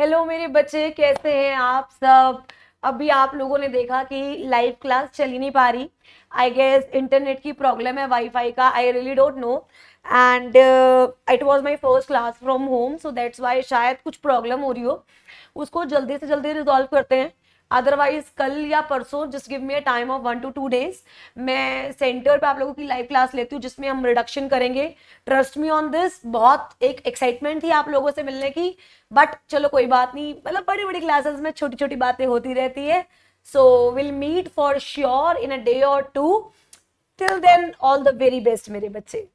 hello मेरे बच्चे कैसे हैं आप सब अभी आप लोगों ने देखा कि लाइव क्लास चल ही नहीं पा रही आई गेस इंटरनेट की प्रॉब्लम है वाईफाई का I really don't know and it was my first class from home so that's why शायद कुछ प्रॉब्लम हो रही हो उसको जल्दी से जल्दी रिजॉल्व करते हैं अदरवाइज कल या परसों just give me a time of one two two days मैं सेंटर पे आप लोगों की लाइव क्लास लेती हूँ जिसमें हम रिडक्शन करेंगे ट्रस्ट मी ऑन दिस बहुत एक एक्साइटमेंट थी आप लोगों से मिलने की बट चलो कोई बात नहीं मतलब बड़ी बड़ी क्लासेस में छोटी छोटी बातें होती रहती है so will meet for sure in a day or two till then all the very best मेरे बच्चे